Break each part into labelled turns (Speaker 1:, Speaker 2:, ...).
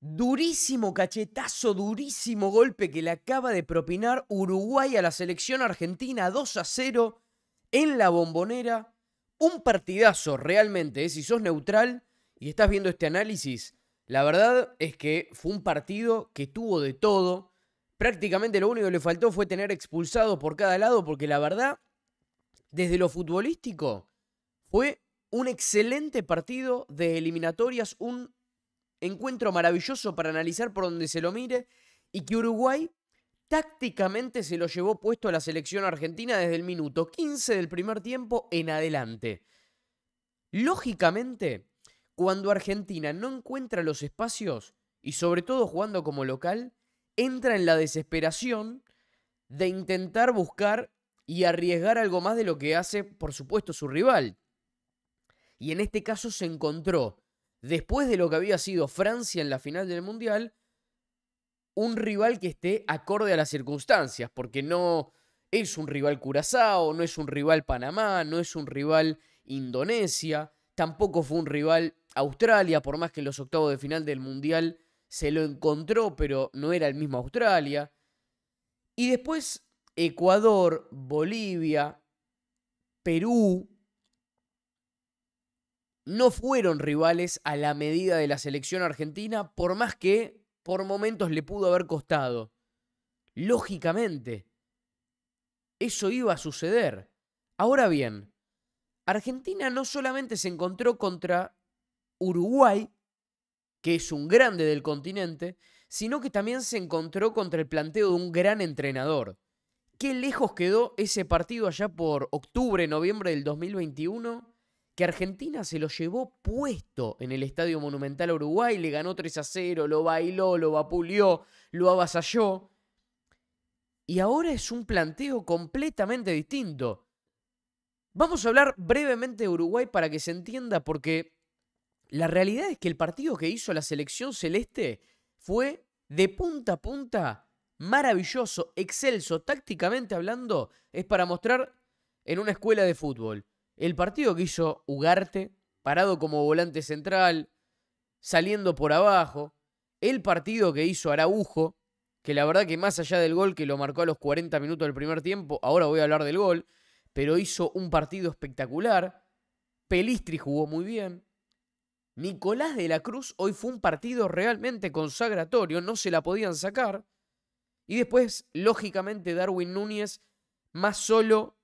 Speaker 1: Durísimo cachetazo, durísimo golpe que le acaba de propinar Uruguay a la selección argentina 2 a 0 en la bombonera. Un partidazo realmente, eh, si sos neutral y estás viendo este análisis, la verdad es que fue un partido que tuvo de todo. Prácticamente lo único que le faltó fue tener expulsados por cada lado, porque la verdad, desde lo futbolístico, fue un excelente partido de eliminatorias, un encuentro maravilloso para analizar por donde se lo mire y que Uruguay tácticamente se lo llevó puesto a la selección argentina desde el minuto 15 del primer tiempo en adelante. Lógicamente, cuando Argentina no encuentra los espacios, y sobre todo jugando como local, entra en la desesperación de intentar buscar y arriesgar algo más de lo que hace, por supuesto, su rival. Y en este caso se encontró después de lo que había sido Francia en la final del Mundial, un rival que esté acorde a las circunstancias, porque no es un rival Curazao, no es un rival Panamá, no es un rival Indonesia, tampoco fue un rival Australia, por más que en los octavos de final del Mundial se lo encontró, pero no era el mismo Australia. Y después Ecuador, Bolivia, Perú, no fueron rivales a la medida de la selección argentina, por más que por momentos le pudo haber costado. Lógicamente, eso iba a suceder. Ahora bien, Argentina no solamente se encontró contra Uruguay, que es un grande del continente, sino que también se encontró contra el planteo de un gran entrenador. Qué lejos quedó ese partido allá por octubre, noviembre del 2021 que Argentina se lo llevó puesto en el Estadio Monumental Uruguay, le ganó 3 a 0, lo bailó, lo vapuleó, lo avasalló. Y ahora es un planteo completamente distinto. Vamos a hablar brevemente de Uruguay para que se entienda, porque la realidad es que el partido que hizo la selección celeste fue de punta a punta maravilloso, excelso, tácticamente hablando, es para mostrar en una escuela de fútbol. El partido que hizo Ugarte, parado como volante central, saliendo por abajo. El partido que hizo Araujo, que la verdad que más allá del gol que lo marcó a los 40 minutos del primer tiempo, ahora voy a hablar del gol, pero hizo un partido espectacular. Pelistri jugó muy bien. Nicolás de la Cruz hoy fue un partido realmente consagratorio, no se la podían sacar. Y después, lógicamente, Darwin Núñez más solo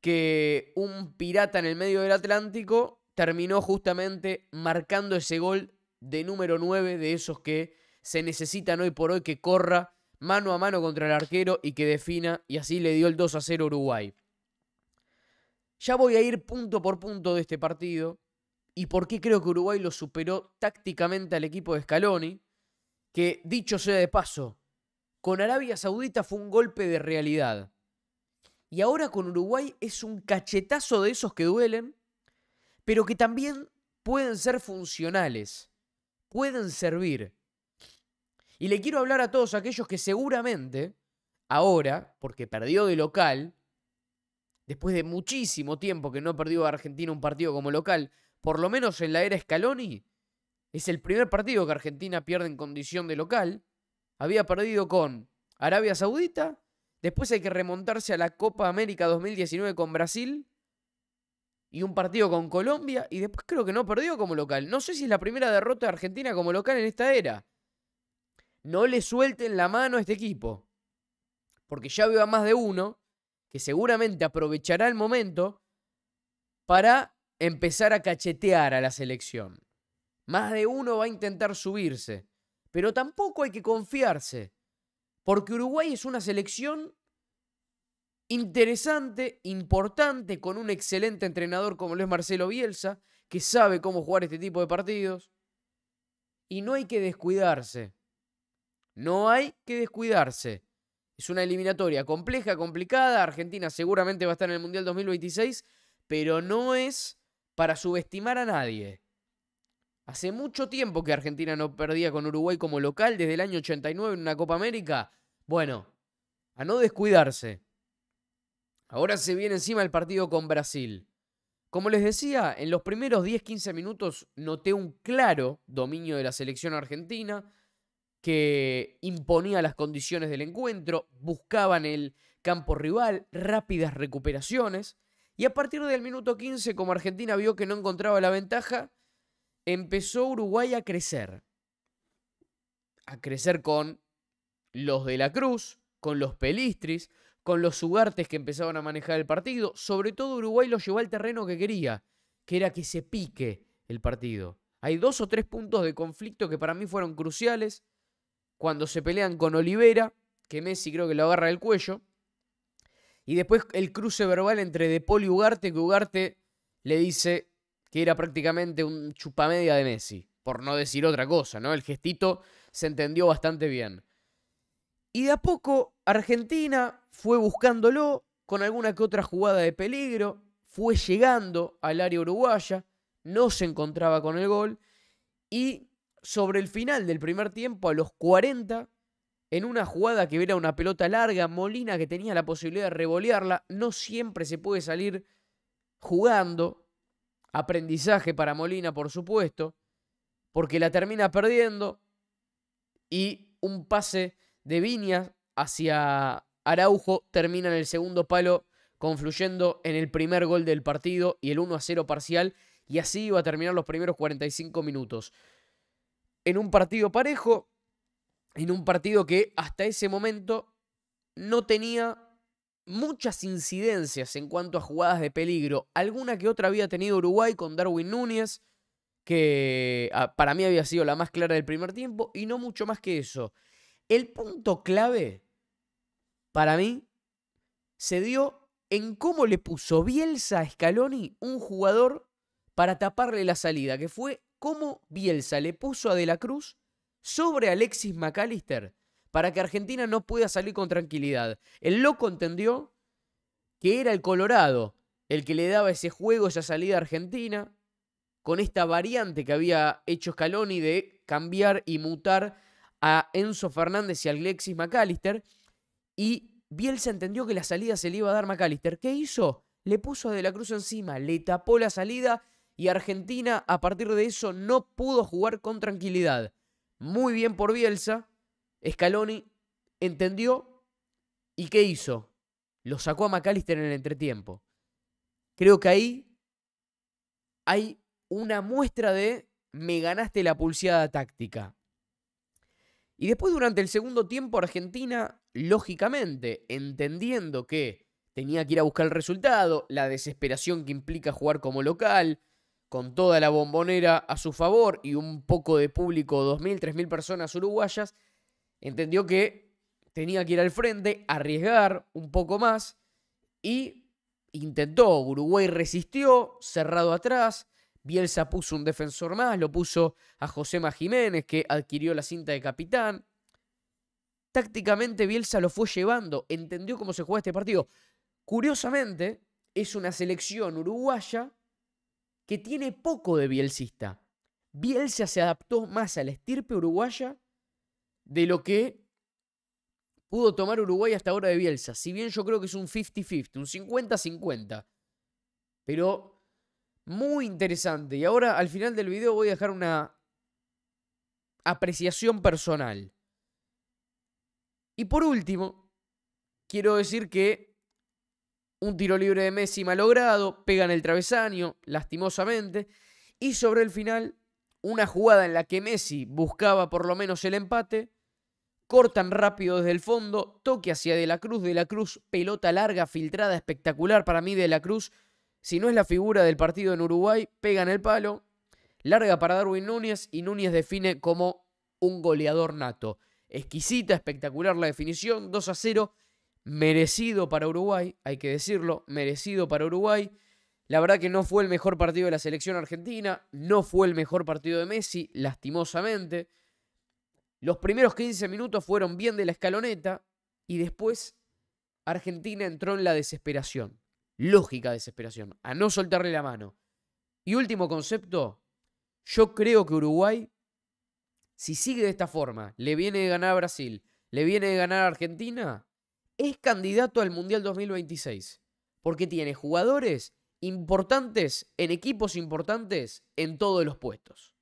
Speaker 1: que un pirata en el medio del Atlántico terminó justamente marcando ese gol de número 9 de esos que se necesitan hoy por hoy que corra mano a mano contra el arquero y que defina y así le dio el 2 a 0 Uruguay. Ya voy a ir punto por punto de este partido y por qué creo que Uruguay lo superó tácticamente al equipo de Scaloni, que dicho sea de paso, con Arabia Saudita fue un golpe de realidad. Y ahora con Uruguay es un cachetazo de esos que duelen, pero que también pueden ser funcionales, pueden servir. Y le quiero hablar a todos aquellos que seguramente, ahora, porque perdió de local, después de muchísimo tiempo que no perdió Argentina un partido como local, por lo menos en la era Scaloni, es el primer partido que Argentina pierde en condición de local. Había perdido con Arabia Saudita Después hay que remontarse a la Copa América 2019 con Brasil y un partido con Colombia y después creo que no perdió como local. No sé si es la primera derrota de Argentina como local en esta era. No le suelten la mano a este equipo. Porque ya veo a más de uno que seguramente aprovechará el momento para empezar a cachetear a la selección. Más de uno va a intentar subirse. Pero tampoco hay que confiarse porque Uruguay es una selección interesante, importante, con un excelente entrenador como lo es Marcelo Bielsa, que sabe cómo jugar este tipo de partidos. Y no hay que descuidarse. No hay que descuidarse. Es una eliminatoria compleja, complicada. Argentina seguramente va a estar en el Mundial 2026, pero no es para subestimar a nadie. Hace mucho tiempo que Argentina no perdía con Uruguay como local, desde el año 89 en una Copa América. Bueno, a no descuidarse. Ahora se viene encima el partido con Brasil. Como les decía, en los primeros 10-15 minutos noté un claro dominio de la selección argentina que imponía las condiciones del encuentro, buscaban el campo rival, rápidas recuperaciones, y a partir del minuto 15, como Argentina vio que no encontraba la ventaja, empezó Uruguay a crecer. A crecer con los de la Cruz, con los Pelistris, con los Ugartes que empezaban a manejar el partido. Sobre todo Uruguay lo llevó al terreno que quería, que era que se pique el partido. Hay dos o tres puntos de conflicto que para mí fueron cruciales. Cuando se pelean con Olivera, que Messi creo que lo agarra del cuello. Y después el cruce verbal entre De Poli y Ugarte, que Ugarte le dice que era prácticamente un chupamedia de Messi, por no decir otra cosa, ¿no? El gestito se entendió bastante bien. Y de a poco Argentina fue buscándolo con alguna que otra jugada de peligro, fue llegando al área uruguaya, no se encontraba con el gol y sobre el final del primer tiempo, a los 40, en una jugada que era una pelota larga, Molina que tenía la posibilidad de revolearla, no siempre se puede salir jugando, aprendizaje para Molina por supuesto, porque la termina perdiendo y un pase de Viña hacia Araujo termina en el segundo palo confluyendo en el primer gol del partido y el 1 a 0 parcial y así iba a terminar los primeros 45 minutos. En un partido parejo, en un partido que hasta ese momento no tenía muchas incidencias en cuanto a jugadas de peligro. Alguna que otra había tenido Uruguay con Darwin Núñez, que ah, para mí había sido la más clara del primer tiempo, y no mucho más que eso. El punto clave para mí se dio en cómo le puso Bielsa a Scaloni un jugador para taparle la salida, que fue cómo Bielsa le puso a De la Cruz sobre Alexis McAllister para que Argentina no pueda salir con tranquilidad. El loco entendió que era el Colorado el que le daba ese juego, esa salida a Argentina, con esta variante que había hecho Scaloni de cambiar y mutar a Enzo Fernández y al Alexis McAllister. Y Bielsa entendió que la salida se le iba a dar McAllister. ¿Qué hizo? Le puso a De la Cruz encima, le tapó la salida y Argentina a partir de eso no pudo jugar con tranquilidad. Muy bien por Bielsa. Scaloni entendió y ¿qué hizo? Lo sacó a McAllister en el entretiempo. Creo que ahí hay una muestra de me ganaste la pulseada táctica. Y después durante el segundo tiempo Argentina, lógicamente, entendiendo que tenía que ir a buscar el resultado, la desesperación que implica jugar como local, con toda la bombonera a su favor y un poco de público, 2.000, 3.000 personas uruguayas, entendió que tenía que ir al frente, arriesgar un poco más y intentó. Uruguay resistió, cerrado atrás, Bielsa puso un defensor más, lo puso a José Jiménez, que adquirió la cinta de capitán. Tácticamente Bielsa lo fue llevando, entendió cómo se juega este partido. Curiosamente, es una selección uruguaya que tiene poco de bielsista. Bielsa se adaptó más a la estirpe uruguaya de lo que pudo tomar Uruguay hasta ahora de Bielsa. Si bien yo creo que es un 50-50, un 50-50. Pero muy interesante. Y ahora al final del video voy a dejar una apreciación personal. Y por último, quiero decir que un tiro libre de Messi malogrado, pega en el travesaño, lastimosamente, y sobre el final, una jugada en la que Messi buscaba por lo menos el empate, cortan rápido desde el fondo, toque hacia De la Cruz, De la Cruz, pelota larga, filtrada, espectacular para mí De la Cruz, si no es la figura del partido en Uruguay, pega en el palo, larga para Darwin Núñez y Núñez define como un goleador nato. Exquisita, espectacular la definición, 2 a 0, merecido para Uruguay, hay que decirlo, merecido para Uruguay. La verdad que no fue el mejor partido de la selección argentina, no fue el mejor partido de Messi, lastimosamente. Los primeros 15 minutos fueron bien de la escaloneta y después Argentina entró en la desesperación lógica desesperación, a no soltarle la mano. Y último concepto, yo creo que Uruguay, si sigue de esta forma, le viene de ganar a Brasil, le viene de ganar a Argentina, es candidato al Mundial 2026, porque tiene jugadores importantes en equipos importantes en todos los puestos.